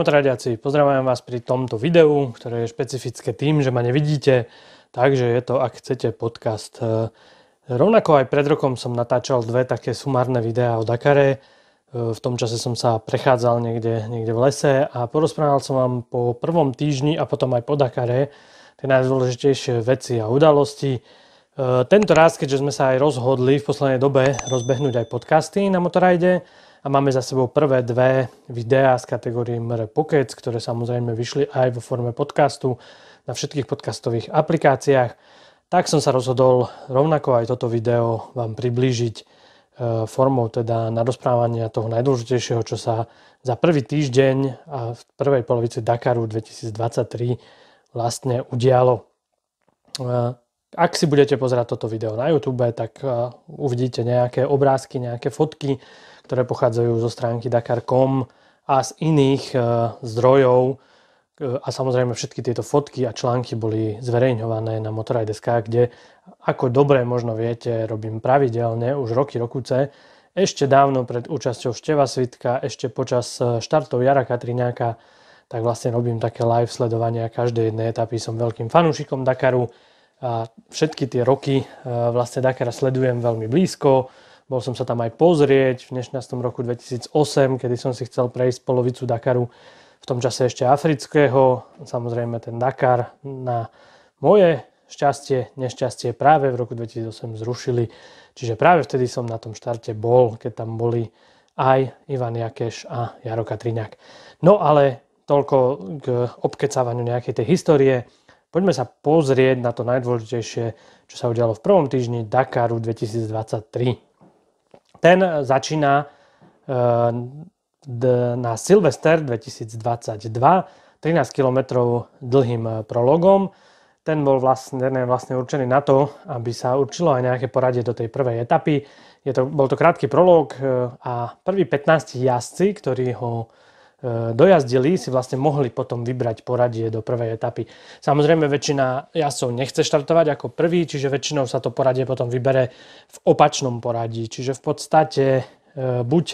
Tradiaci, pozdravujem vás pri tomto videu, ktoré je špecifické tým, že ma nevidíte, takže je to, ak chcete, podcast. E, rovnako aj pred rokom som natáčal dve také sumárne videá o Dakare. E, v tom čase som sa prechádzal niekde, niekde v lese a porozprával som vám po prvom týždni a potom aj po Dakare tie najdôležitejšie veci a udalosti. Eh, tento raz, keďže sme sa aj rozhodli v poslednej dobe rozbehnúť aj podcasty na Motorajde a máme za sebou prvé dve videá z kategórie MR Pocket, ktoré samozrejme vyšli aj vo forme podcastu na všetkých podcastových aplikáciách, tak som sa rozhodol rovnako aj toto video vám priblížiť eh, formou teda na toho najdôležitejšieho, čo sa za prvý týždeň a v prvej polovici Dakaru 2023 vlastne udialo. Eh, ak si budete pozerať toto video na YouTube, tak eh, uvidíte nejaké obrázky, nejaké fotky, ktoré pochádzajú zo stránky Dakar.com a z iných eh, zdrojov. Eh, a samozrejme všetky tieto fotky a články boli zverejňované na Motorajdeská, kde, ako dobre možno viete, robím pravidelne už roky, rokuce, ešte dávno pred účasťou Števa Svitka, ešte počas štartov Jara Katriňáka, tak vlastne robím také live sledovania každej jednej etapy. Som veľkým fanúšikom Dakaru a všetky tie roky e, vlastne Dakara sledujem veľmi blízko. Bol som sa tam aj pozrieť v dnešnom roku 2008, kedy som si chcel prejsť polovicu Dakaru v tom čase ešte afrického. Samozrejme ten Dakar na moje šťastie, nešťastie práve v roku 2008 zrušili. Čiže práve vtedy som na tom štarte bol, keď tam boli aj Ivan Jakeš a Jaro Katriňák. No ale toľko k obkecávaniu nejakej tej histórie. Poďme sa pozrieť na to najdôležitejšie, čo sa udialo v prvom týždni Dakaru 2023. Ten začína eh, na Silvester 2022 13 km dlhým eh, prologom. Ten bol vlastne, vlastne určený na to, aby sa určilo aj nejaké poradie do tej prvej etapy. Je to, bol to krátky prolog eh, a prvý 15 jazdci, ktorí ho E, dojazdili, si vlastne mohli potom vybrať poradie do prvej etapy. Samozrejme väčšina jasov nechce štartovať ako prvý, čiže väčšinou sa to poradie potom vybere v opačnom poradí. Čiže v podstate e, buď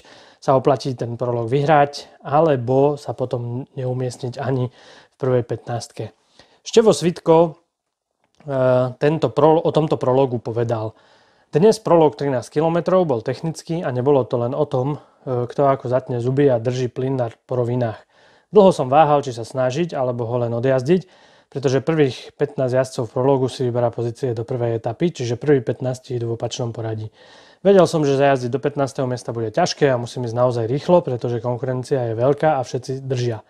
sa oplatí ten prolog vyhrať, alebo sa potom neumiestniť ani v prvej 15. Števo Svitko e, tento prolo- o tomto prologu povedal. Dnes prolog 13 km bol technický a nebolo to len o tom, E, kto ako zatne zuby a drží plyn na porovinách. Dlho som váhal, či sa snažiť, alebo ho len odjazdiť, pretože prvých 15 jazdcov v prologu si vyberá pozície do prvej etapy, čiže prvý 15 idú v opačnom poradí. Vedel som, že zajazdiť do 15. miesta bude ťažké a musím ísť naozaj rýchlo, pretože konkurencia je veľká a všetci držia.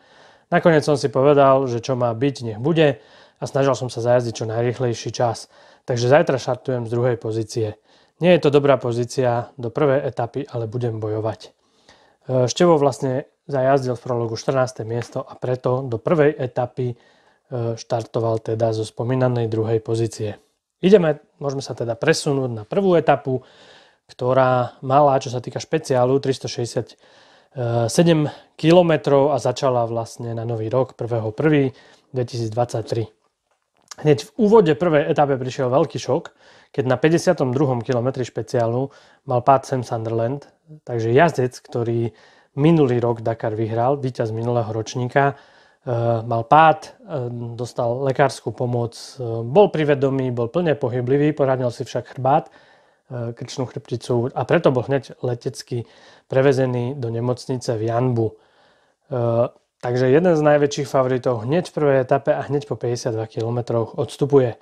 Nakoniec som si povedal, že čo má byť, nech bude a snažil som sa zajazdiť čo najrýchlejší čas. Takže zajtra šartujem z druhej pozície. Nie je to dobrá pozícia do prvej etapy, ale budem bojovať. Števo vlastne zajazdil v prologu 14. miesto a preto do prvej etapy e, štartoval teda zo spomínanej druhej pozície. Ideme, môžeme sa teda presunúť na prvú etapu, ktorá mala, čo sa týka špeciálu, 367 km a začala vlastne na nový rok 1.1.2023. Hneď v úvode prvej etape prišiel veľký šok, keď na 52. kilometri špeciálu mal pád Sam Sunderland, takže jazdec, ktorý minulý rok Dakar vyhral, víťaz minulého ročníka, eh, mal pád, eh, dostal lekárskú pomoc, eh, bol privedomý, bol plne pohyblivý, poradnil si však chrbát, krčnú chrbticu a preto bol hneď letecky prevezený do nemocnice v Janbu. Takže jeden z najväčších favoritov hneď v prvej etape a hneď po 52 km odstupuje.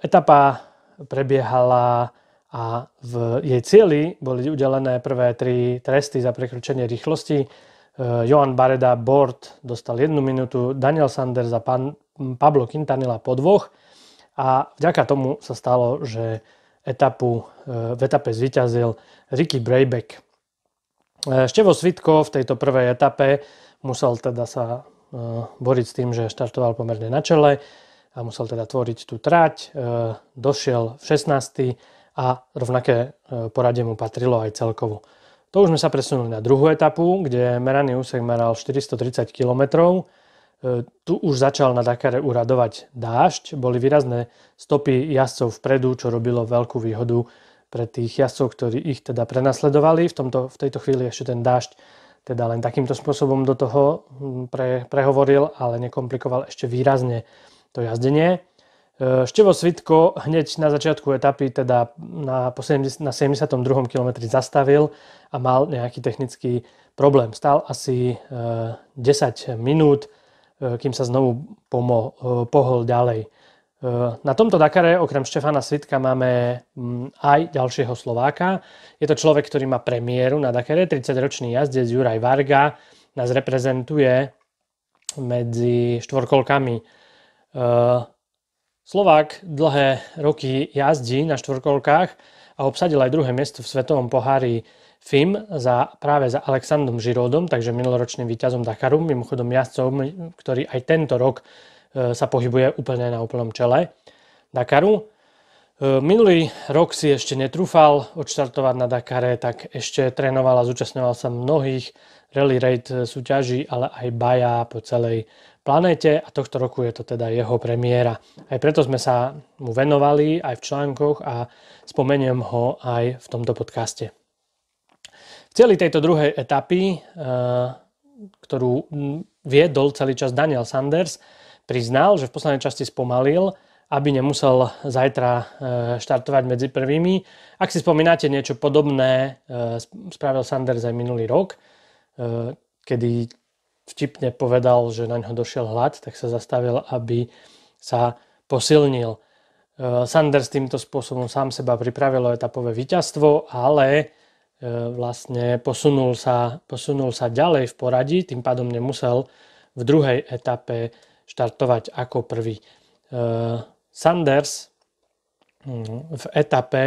Etapa prebiehala a v jej cieli boli udelené prvé tri tresty za prekročenie rýchlosti. E, Johan Bareda Bort dostal jednu minútu, Daniel Sanders a pan, Pablo Quintanilla po dvoch a vďaka tomu sa stalo, že etapu, e, v etape zvyťazil Ricky Brayback. E, Števo Svitko v tejto prvej etape musel teda sa boriť s tým, že štartoval pomerne na čele a musel teda tvoriť tú trať. E, došiel v 16. a rovnaké e, poradie mu patrilo aj celkovo. To už sme sa presunuli na druhú etapu, kde meraný úsek meral 430 km. E, tu už začal na Dakare uradovať dážď, boli výrazné stopy jazdcov vpredu, čo robilo veľkú výhodu pre tých jazdcov, ktorí ich teda prenasledovali. V, tomto, v tejto chvíli ešte ten dážď teda len takýmto spôsobom do toho pre, prehovoril, ale nekomplikoval ešte výrazne to jazdenie. E, Števo Svitko hneď na začiatku etapy, teda na, po 70, na 72. km zastavil a mal nejaký technický problém. Stal asi 10 e, minút, e, kým sa znovu pomo, pohol ďalej. Na tomto Dakare okrem Štefana Svitka máme mm, aj ďalšieho Slováka. Je to človek, ktorý má premiéru na Dakare, 30-ročný jazdec Juraj Varga nás reprezentuje medzi štvorkolkami Eh, Slovák dlhé roky jazdí na štvorkolkách a obsadil aj druhé miesto v svetovom pohári FIM za, práve za Alexandrom Žirodom, takže minuloročným víťazom Dakaru, mimochodom jazdcom, ktorý aj tento rok eh, sa pohybuje úplne na úplnom čele Dakaru. Eh, minulý rok si ešte netrúfal odštartovať na Dakare, tak ešte trénoval a zúčastňoval sa mnohých rally raid súťaží, ale aj baja po celej planéte a tohto roku je to teda jeho premiéra. Aj preto sme sa mu venovali aj v článkoch a spomeniem ho aj v tomto podcaste. V celi tejto druhej etapy, eh, ktorú hm, viedol celý čas Daniel Sanders, priznal, že v poslednej časti spomalil, aby nemusel zajtra eh, štartovať medzi prvými. Ak si spomínate niečo podobné, eh, spravil Sanders aj minulý rok, kedy vtipne povedal, že na ňo došiel hlad, tak sa zastavil, aby sa posilnil. E, Sanders týmto spôsobom sám seba pripravilo etapové víťazstvo, ale e, vlastne posunul sa, posunul sa ďalej v poradí, tým pádom nemusel v druhej etape štartovať ako prvý. E, Sanders mm, v etape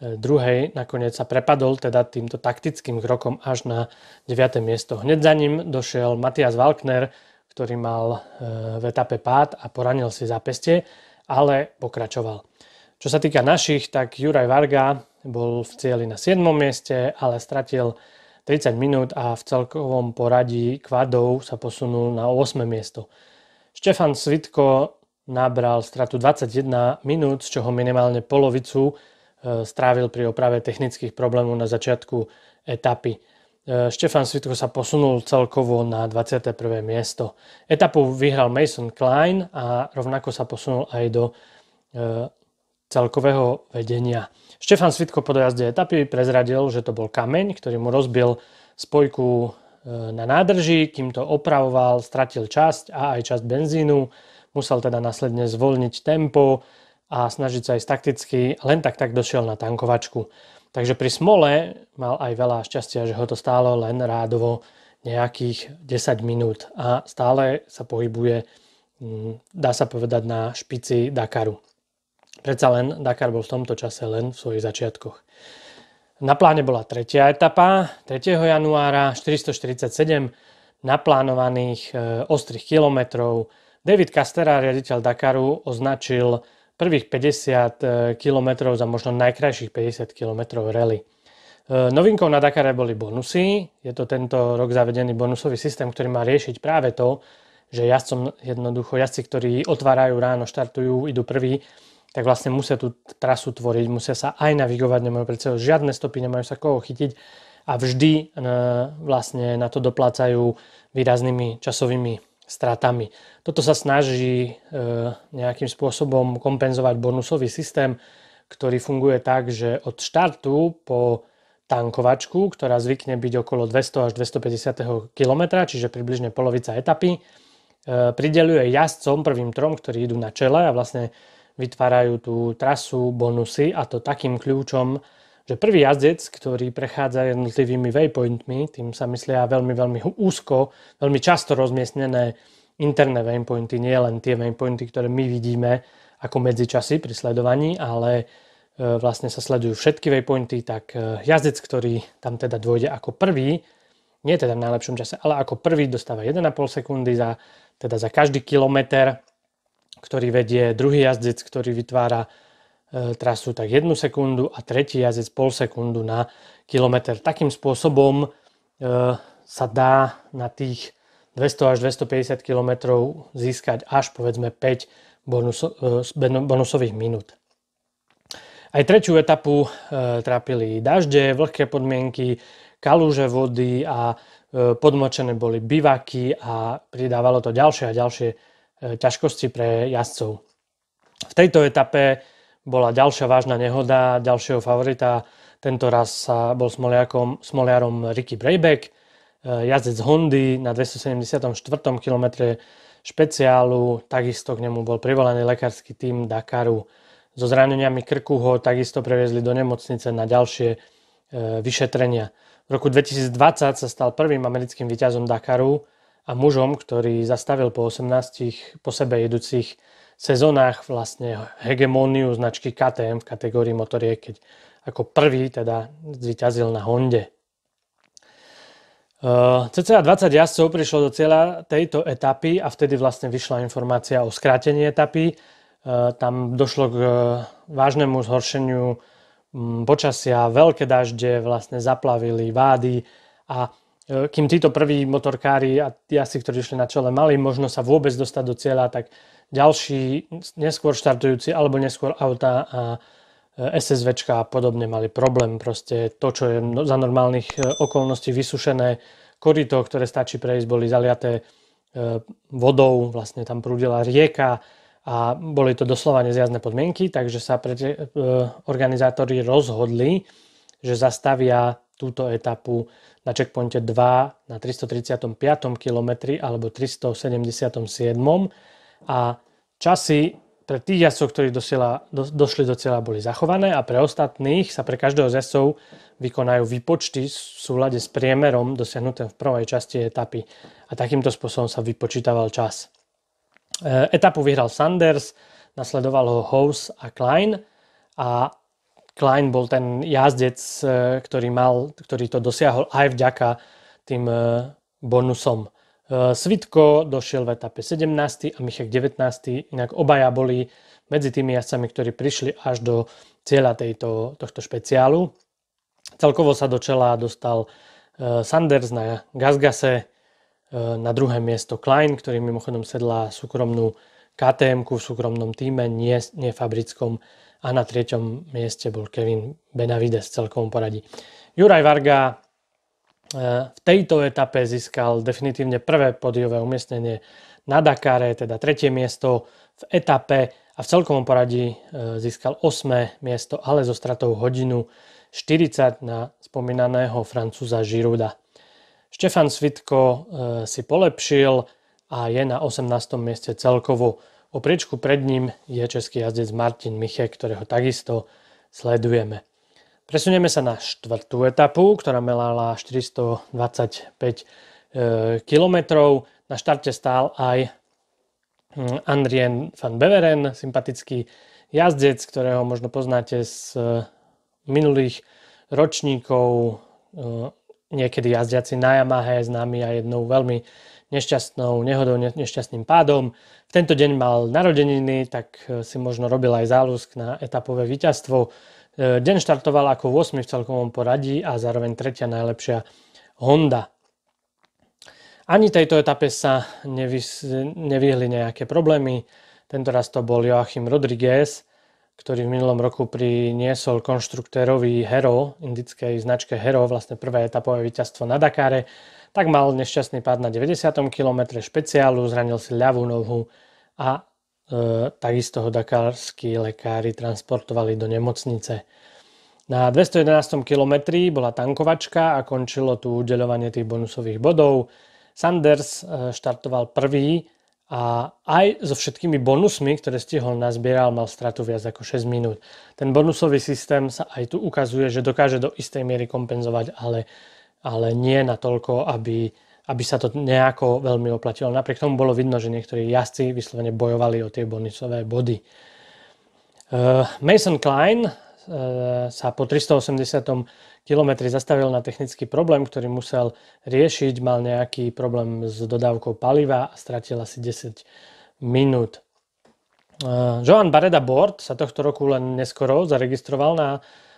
druhej nakoniec sa prepadol teda týmto taktickým krokom až na 9. miesto. Hneď za ním došiel Matias Valkner, ktorý mal e, v etape pád a poranil si zápestie, ale pokračoval. Čo sa týka našich, tak Juraj Varga bol v cieli na 7. mieste, ale stratil 30 minút a v celkovom poradí kvadov sa posunul na 8. miesto. Štefan Svitko nabral stratu 21 minút, z čoho minimálne polovicu Eh, strávil pri oprave technických problémov na začiatku etapy. Eh, Štefan Svitko sa posunul celkovo na 21. miesto. Etapu vyhral Mason Klein a rovnako sa posunul aj do eh, celkového vedenia. Štefan Svitko po dojazde etapy prezradil, že to bol kameň, ktorý mu rozbil spojku na nádrži, kým to opravoval, stratil časť a aj časť benzínu, musel teda následne zvolniť tempo, a snažiť sa aj takticky, len tak tak došiel na tankovačku. Takže pri Smole mal aj veľa šťastia, že ho to stálo len rádovo nejakých 10 minút a stále sa pohybuje, mm, dá sa povedať, na špici Dakaru. Predsa len Dakar bol v tomto čase len v svojich začiatkoch. Na pláne bola tretia etapa 3. januára 447 naplánovaných e, ostrých kilometrov. David Castera, riaditeľ Dakaru, označil prvých 50 e, km za možno najkrajších 50 km rally. E, novinkou na Dakare boli bonusy. Je to tento rok zavedený bonusový systém, ktorý má riešiť práve to, že jazdcom jednoducho, jazdci, ktorí otvárajú ráno, štartujú, idú prvý, tak vlastne musia tú trasu tvoriť, musia sa aj navigovať, nemajú pred sebou žiadne stopy, nemajú sa koho chytiť a vždy e, vlastne na to doplácajú výraznými časovými stratami. Toto sa snaží e, nejakým spôsobom kompenzovať bonusový systém, ktorý funguje tak, že od štartu po tankovačku, ktorá zvykne byť okolo 200 až 250 km, čiže približne polovica etapy, e, prideluje jazdcom, prvým trom, ktorí idú na čele a vlastne vytvárajú tú trasu, bonusy a to takým kľúčom, že prvý jazdec, ktorý prechádza jednotlivými waypointmi, tým sa myslia veľmi, veľmi úzko, veľmi často rozmiestnené interné waypointy, nie len tie waypointy, ktoré my vidíme ako medzičasy pri sledovaní, ale e, vlastne sa sledujú všetky waypointy, tak e, jazdec, ktorý tam teda dôjde ako prvý, nie teda v najlepšom čase, ale ako prvý dostáva 1,5 sekundy za, teda za každý kilometr, ktorý vedie druhý jazdec, ktorý vytvára E, trasu tak 1 sekundu a tretí jazdec pol sekundu na kilometr. Takým spôsobom e, sa dá na tých 200 až 250 km získať až povedzme 5 e, bonusových minút. Aj tretiu etapu trápili dažde, vlhké podmienky, kalúže vody a podmočené boli bivaky a pridávalo to ďalšie a ďalšie ťažkosti pre jazdcov. V tejto etape bola ďalšia vážna nehoda ďalšieho favorita. Tento raz sa bol smoliakom, smoliarom Ricky Brayback, e, jazdec Hondy na 274. kilometre špeciálu. Takisto k nemu bol privolaný lekársky tým Dakaru. So zraneniami krku ho takisto previezli do nemocnice na ďalšie e, vyšetrenia. V roku 2020 sa stal prvým americkým víťazom Dakaru a mužom, ktorý zastavil po 18 po sebe jedúcich sezónach vlastne hegemóniu značky KTM v kategórii motoriek, keď ako prvý teda zvyťazil na Honde. E, cca 20 jazdcov prišlo do cieľa tejto etapy a vtedy vlastne vyšla informácia o skrátení etapy. E, tam došlo k e, vážnemu zhoršeniu počasia, veľké dažde vlastne zaplavili vády a E, kým títo prví motorkári a jazdci, ktorí išli na čele, mali možnosť sa vôbec dostať do cieľa, tak ďalší neskôr štartujúci alebo neskôr auta a e, SSVčka a podobne mali problém. Proste to, čo je no, za normálnych e, okolností vysušené korito, ktoré stačí prejsť, boli zaliaté vodou, vlastne tam prúdila rieka a boli to doslova nezjazné podmienky, takže sa pre, organizátori rozhodli, že zastavia túto etapu na checkpointe 2 na 335. km alebo 377. a časy pre tých jazdcov, ktorí dosiela, do, došli do cieľa, boli zachované a pre ostatných sa pre každého z jazdcov vykonajú výpočty v súlade s priemerom dosiahnutým v prvej časti etapy a takýmto spôsobom sa vypočítaval čas. E, etapu vyhral Sanders, nasledoval ho House a Klein a Klein bol ten jazdec, e, ktorý, mal, ktorý to dosiahol aj vďaka tým e, bonusom. E, Svitko došiel v etape 17. a Michek 19. Inak obaja boli medzi tými jazdcami, ktorí prišli až do cieľa tejto, tohto špeciálu. Celkovo sa do čela dostal Sanders na Gazgase. na druhé miesto Klein, ktorý mimochodom sedlá súkromnú KTM v súkromnom týme, nie, nie fabrickom a na treťom mieste bol Kevin Benavides v celkovom poradí. Juraj Varga e, v tejto etape získal definitívne prvé podiové umiestnenie na Dakare, teda tretie miesto v etape a v celkovom poradí e, získal 8. miesto, ale so stratou hodinu 40 na spomínaného Francúza Žiruda. Štefan Svitko e, si polepšil a je na 18. mieste celkovo. O priečku pred ním je český jazdec Martin Michek, ktorého takisto sledujeme. Presunieme sa na štvrtú etapu, ktorá melala 425 km. Na štarte stál aj mm, Andrien van Beveren, sympatický jazdec, ktorého možno poznáte z e, minulých ročníkov, e, niekedy jazdiaci na Yamahe, známy aj jednou veľmi nešťastnou nehodou, nešťastným pádom. V tento deň mal narodeniny, tak e, si možno robil aj záľusk na etapové víťazstvo. E, deň štartoval ako 8 v celkovom poradí a zároveň tretia najlepšia Honda. Ani tejto etape sa nevyhli nejaké problémy. Tento raz to bol Joachim Rodriguez, ktorý v minulom roku priniesol konštruktérovi Hero, indickej značke Hero, vlastne prvé etapové víťazstvo na Dakare tak mal nešťastný pád na 90. km špeciálu, zranil si ľavú nohu a e, takisto ho dakarskí lekári transportovali do nemocnice. Na 211. kilometri bola tankovačka a končilo tu udeľovanie tých bonusových bodov. Sanders e, štartoval prvý a aj so všetkými bonusmi, ktoré stihol nazbieral, mal stratu viac ako 6 minút. Ten bonusový systém sa aj tu ukazuje, že dokáže do istej miery kompenzovať, ale ale nie na toľko, aby, aby sa to nejako veľmi oplatilo. Napriek tomu bolo vidno, že niektorí jazdci vyslovene bojovali o tie bonusové body. Eh, Mason Klein eh, sa po 380. kilometri zastavil na technický problém, ktorý musel riešiť. Mal nejaký problém s dodávkou paliva a stratil asi 10 minút. Eh, Joan Bareda Bord sa tohto roku len neskoro zaregistroval na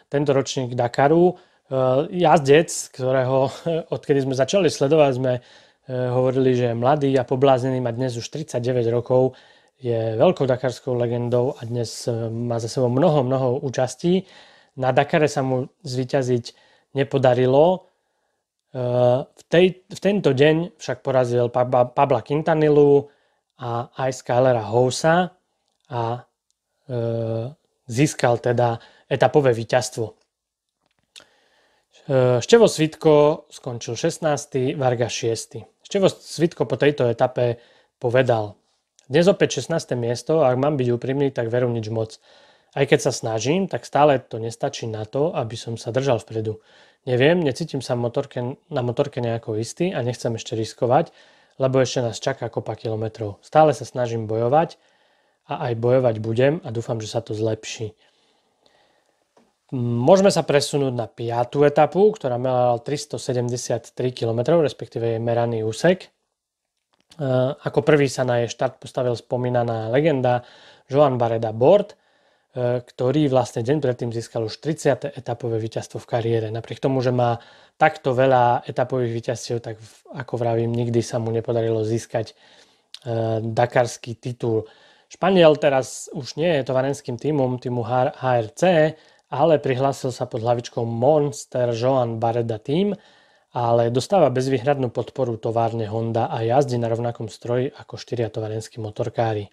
tento ročník Dakaru Eh, jazdec, ktorého odkedy sme začali sledovať, sme eh, hovorili, že je mladý a pobláznený, má dnes už 39 rokov, je veľkou dakarskou legendou a dnes eh, má za sebou mnoho, mnoho účastí. Na Dakare sa mu zvyťaziť nepodarilo. V, tej, v tento deň však porazil Pabla Quintanilu a aj Skylera Housa a získal teda etapové víťazstvo. Eh, Števo Svitko skončil 16. Varga 6. Števo Svitko po tejto etape povedal Dnes opäť 16. miesto a ak mám byť úprimný, tak veru nič moc. Aj keď sa snažím, tak stále to nestačí na to, aby som sa držal vpredu. Neviem, necítim sa motorke, na motorke nejako istý a nechcem ešte riskovať, lebo ešte nás čaká kopa kilometrov. Stále sa snažím bojovať a aj bojovať budem a dúfam, že sa to zlepší. Môžeme sa presunúť na piatú etapu, ktorá mala 373 km, respektíve je meraný úsek. E, ako prvý sa na jej štart postavil spomínaná legenda Joan Bareda Bord, e, ktorý vlastne deň predtým získal už 30. etapové víťazstvo v kariére. Napriek tomu, že má takto veľa etapových víťazstiev, tak ako vravím, nikdy sa mu nepodarilo získať e, dakarský titul. Španiel teraz už nie je tovarenským týmom, týmu HRC, ale prihlásil sa pod hlavičkou Monster Joan Bareda Team, ale dostáva bezvýhradnú podporu továrne Honda a jazdí na rovnakom stroji ako štyria tovarenskí motorkári.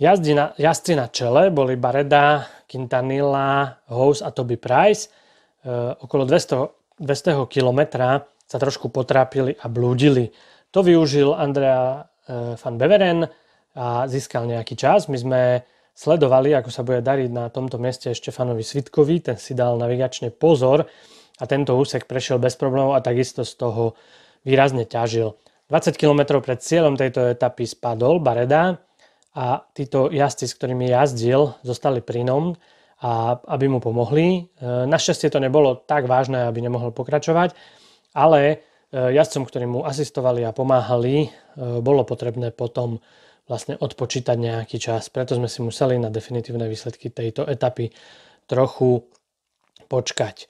Jazdí na, jazdci na čele boli Bareda, Quintanilla, Hose a Toby Price. E, okolo 200, 200 km sa trošku potrápili a blúdili. To využil Andrea e, van Beveren a získal nejaký čas. My sme sledovali, ako sa bude dariť na tomto mieste Štefanovi Svitkovi, ten si dal navigačne pozor a tento úsek prešiel bez problémov a takisto z toho výrazne ťažil. 20 km pred cieľom tejto etapy spadol Bareda a títo jazdci, s ktorými jazdil, zostali pri nom a aby mu pomohli. E, našťastie to nebolo tak vážne, aby nemohol pokračovať, ale e, jazdcom, ktorí mu asistovali a pomáhali, e, bolo potrebné potom vlastne odpočítať nejaký čas. Preto sme si museli na definitívne výsledky tejto etapy trochu počkať. E,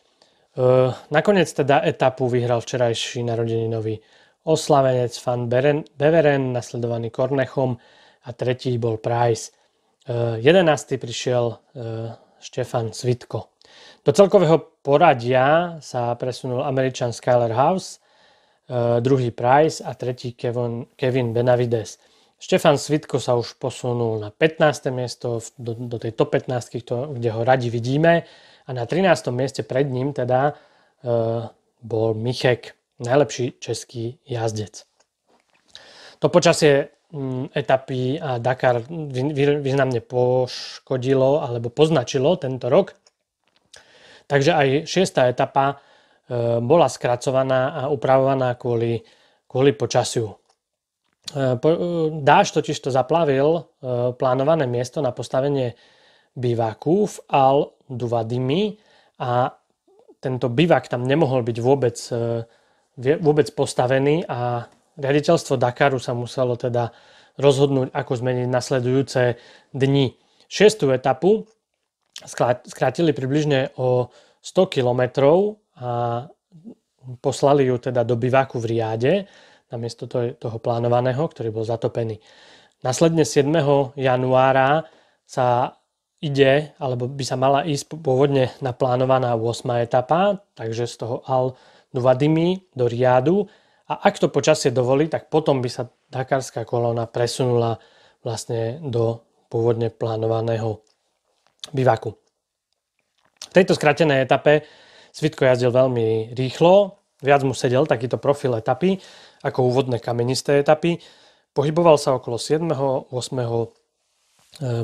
nakoniec teda etapu vyhral včerajší narodeninový oslavenec Van Beveren, nasledovaný Kornechom a tretí bol Price. E, 11. prišiel e, Štefan Svitko. Do celkového poradia sa presunul američan Skyler House, e, druhý Price a tretí Kevin, Kevin Benavides. Štefan Svitko sa už posunul na 15. miesto do, do tej top 15, kde ho radi vidíme. A na 13. mieste pred ním teda e, bol Michek, najlepší český jazdec. To počasie mm, etapy a Dakar významne poškodilo alebo poznačilo tento rok. Takže aj šiesta etapa e, bola skracovaná a upravovaná kvôli, kvôli počasiu. E, e, Dáš totiž to zaplavil e, plánované miesto na postavenie bývaku v Al-Duvadimi a tento bývak tam nemohol byť vôbec, vôbec postavený a riaditeľstvo Dakaru sa muselo teda rozhodnúť, ako zmeniť nasledujúce dni. Šiestu etapu skrátili približne o 100 kilometrov a poslali ju teda do bývaku v Riade namiesto toho plánovaného, ktorý bol zatopený. Následne 7. januára sa ide, alebo by sa mala ísť pôvodne naplánovaná 8. etapa, takže z toho Al Nuvadimi do Riadu a ak to počasie dovolí, tak potom by sa Dakarská kolóna presunula vlastne do pôvodne plánovaného bivaku. V tejto skratenej etape Svitko jazdil veľmi rýchlo, viac mu sedel takýto profil etapy, ako úvodné kamenisté etapy. Pohyboval sa okolo 7. 8. E,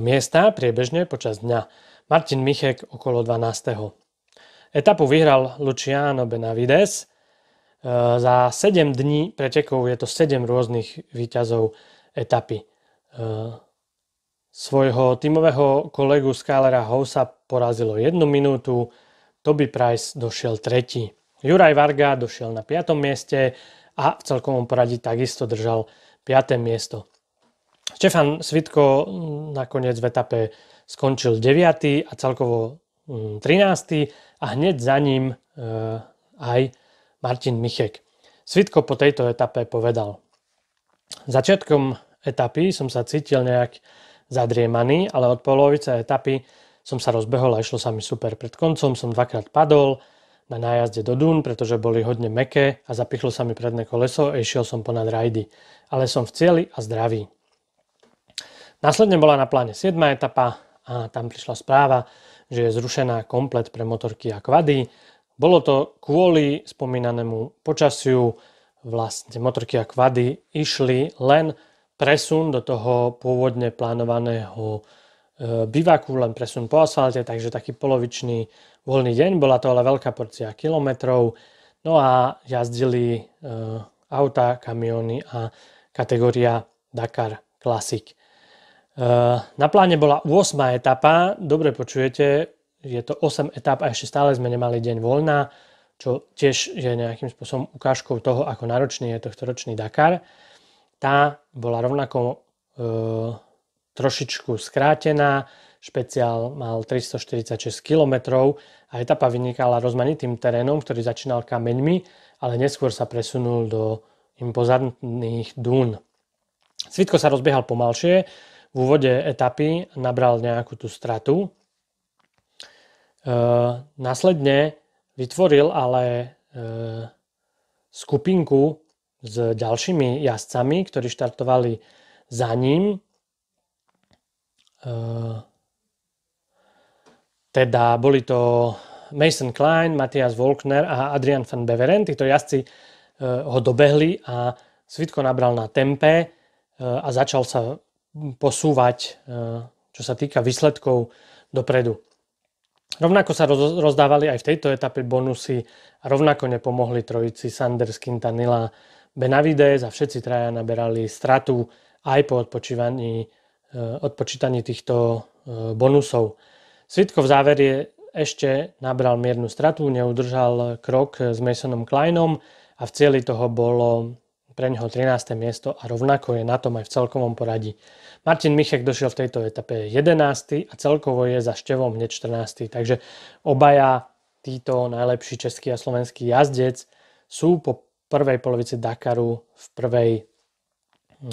miesta priebežne počas dňa. Martin Michek okolo 12. Etapu vyhral Luciano Benavides. E, za 7 dní pretekov je to 7 rôznych výťazov etapy. E, svojho tímového kolegu Skálera Housa porazilo 1 minútu, Toby Price došiel tretí. Juraj Varga došiel na 5. mieste, a v celkovom poradí takisto držal 5. miesto. Štefan Svitko mm, nakoniec v etape skončil 9. a celkovo 13. Mm, a hneď za ním e, aj Martin Michek. Svitko po tejto etape povedal Začiatkom etapy som sa cítil nejak zadriemaný, ale od polovice etapy som sa rozbehol a išlo sa mi super. Pred koncom som dvakrát padol, na nájazde do dún, pretože boli hodne meké a zapichlo sa mi predné koleso a išiel som ponad rajdy. Ale som v cieli a zdravý. Následne bola na pláne 7. etapa a tam prišla správa, že je zrušená komplet pre motorky a kvady. Bolo to kvôli spomínanému počasiu. Vlastne motorky a kvady išli len presun do toho pôvodne plánovaného Eh, bivaku, len presun po asfalte, takže taký polovičný voľný deň. Bola to ale veľká porcia kilometrov. No a jazdili eh, auta, kamiony a kategória Dakar Classic. Eh, na pláne bola 8. etapa, dobre počujete, je to 8 etap a ešte stále sme nemali deň voľná, čo tiež je nejakým spôsobom ukážkou toho, ako náročný je tohto ročný Dakar. Tá bola rovnako trošičku skrátená, špeciál mal 346 km a etapa vynikala rozmanitým terénom, ktorý začínal kameňmi, ale neskôr sa presunul do impozantných dún. Svitko sa rozbiehal pomalšie, v úvode etapy nabral nejakú tú stratu. E, následne vytvoril ale e, skupinku s ďalšími jazdcami, ktorí štartovali za ním Eh, teda boli to Mason Klein, Matias Volkner a Adrian van Beveren. Títo jazdci eh, ho dobehli a Svitko nabral na tempe eh, a začal sa posúvať, čo sa týka výsledkov, dopredu. Rovnako sa rozdávali aj v tejto etape bonusy a rovnako nepomohli trojici Sanders, Quintanilla, Benavides a všetci traja naberali stratu aj po odpočívaní Eh, odpočítanie týchto eh, bonusov. Svitko v závere ešte nabral miernu stratu, neudržal krok eh, s Masonom Kleinom a v cieli toho bolo pre neho 13. miesto a rovnako je na tom aj v celkovom poradí. Martin Michek došiel v tejto etape 11. a celkovo je za Števom hneď 14. Takže obaja títo najlepší český a slovenský jazdec sú po prvej polovici Dakaru v prvej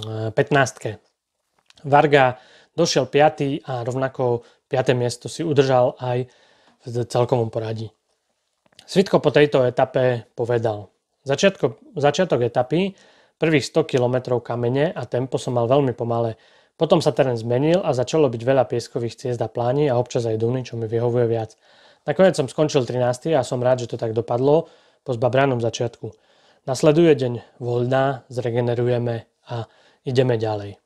15. Mm, Varga došiel 5. a rovnako 5. miesto si udržal aj v celkovom poradí. Svitko po tejto etape povedal. Začiatko, začiatok etapy, prvých 100 km kamene a tempo som mal veľmi pomalé. Potom sa terén zmenil a začalo byť veľa pieskových ciest a pláni a občas aj duny, čo mi vyhovuje viac. Nakoniec som skončil 13. a som rád, že to tak dopadlo po zbabranom začiatku. Nasleduje deň voľná, zregenerujeme a ideme ďalej.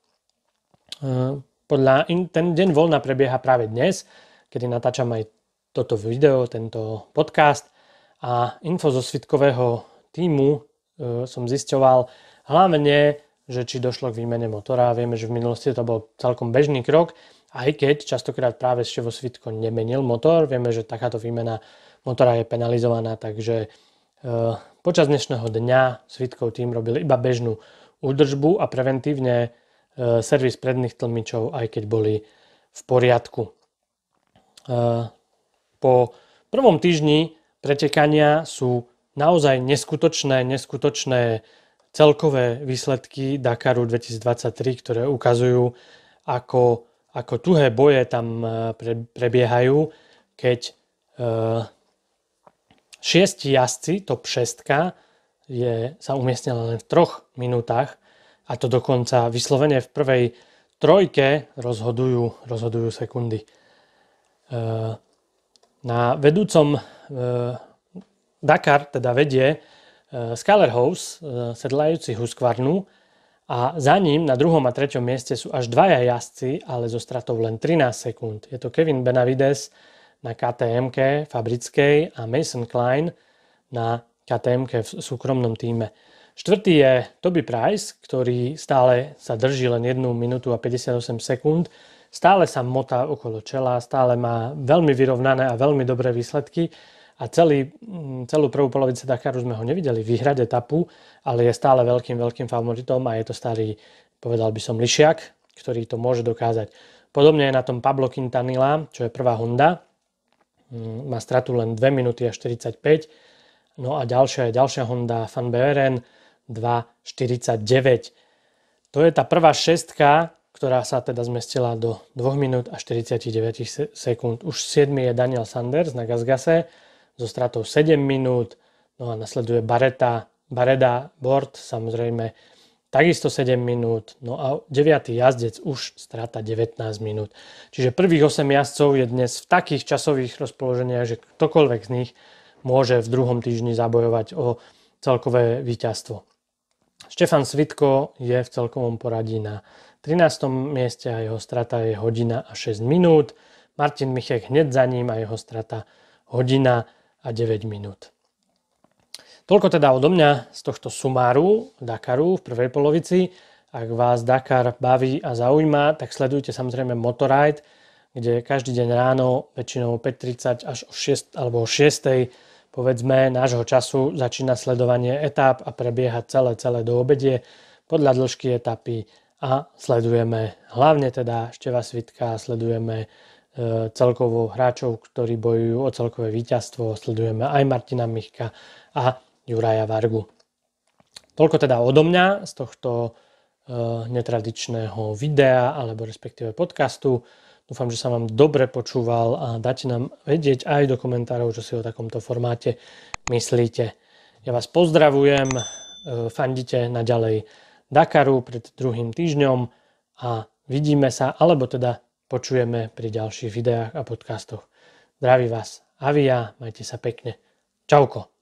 Eh, podľa, in, ten deň voľna prebieha práve dnes, kedy natáčam aj toto video, tento podcast a info zo svitkového týmu e, som zisťoval hlavne, že či došlo k výmene motora. Vieme, že v minulosti to bol celkom bežný krok, aj keď častokrát práve ešte vo svitko nemenil motor. Vieme, že takáto výmena motora je penalizovaná, takže e, počas dnešného dňa svitkov tým robil iba bežnú údržbu a preventívne E, servis predných tlmičov, aj keď boli v poriadku. E, po prvom týždni pretekania sú naozaj neskutočné, neskutočné celkové výsledky Dakaru 2023, ktoré ukazujú, ako, ako tuhé boje tam e, pre, prebiehajú, keď e, šiesti jazdci, top 6, je, sa umiestnila len v troch minútach a to dokonca vyslovene v prvej trojke rozhodujú, rozhodujú sekundy. E, na vedúcom e, Dakar teda vedie e, House, sedlajúci Husqvarnu a za ním na druhom a treťom mieste sú až dvaja jazdci, ale zo stratou len 13 sekúnd. Je to Kevin Benavides na ktm fabrickej a Mason Klein na ktm v súkromnom týme. Štvrtý je Toby Price, ktorý stále sa drží len 1 minútu a 58 sekúnd. Stále sa motá okolo čela, stále má veľmi vyrovnané a veľmi dobré výsledky a celý, mm, celú prvú polovicu Dakaru sme ho nevideli vyhrať etapu, ale je stále veľkým, veľkým favoritom a je to starý, povedal by som, Lišiak, ktorý to môže dokázať. Podobne je na tom Pablo Quintanilla, čo je prvá Honda. Mm, má stratu len 2 minúty a 45. No a ďalšia je ďalšia Honda Van Beveren, 2.49. To je tá prvá šestka, ktorá sa teda zmestila do 2 minút a 49 sekúnd. Už 7 je Daniel Sanders na Gazgase so stratou 7 minút, no a nasleduje Bareta, Bareda Bord samozrejme takisto 7 minút, no a 9. jazdec už strata 19 minút. Čiže prvých 8 jazdcov je dnes v takých časových rozpoloženiach, že ktokoľvek z nich môže v druhom týždni zabojovať o celkové víťazstvo. Štefan Svitko je v celkovom poradí na 13. mieste a jeho strata je hodina a 6 minút. Martin Michek hneď za ním a jeho strata hodina a 9 minút. Toľko teda odo mňa z tohto sumáru Dakaru v prvej polovici. Ak vás Dakar baví a zaujíma, tak sledujte samozrejme Motorride, kde každý deň ráno väčšinou 5.30 až o 6, alebo o 6 povedzme nášho času začína sledovanie etáp a prebieha celé, celé do obedie podľa dĺžky etapy a sledujeme hlavne teda Števa Svitka, sledujeme e, celkovo hráčov, ktorí bojujú o celkové víťazstvo, sledujeme aj Martina Michka a Juraja Vargu. Toľko teda odo mňa z tohto e, netradičného videa alebo respektíve podcastu. Dúfam, že sa vám dobre počúval a dáte nám vedieť aj do komentárov, čo si o takomto formáte myslíte. Ja vás pozdravujem, e, fandite naďalej Dakaru pred druhým týždňom a vidíme sa, alebo teda počujeme pri ďalších videách a podcastoch. Zdraví vás Avia, majte sa pekne. Čauko.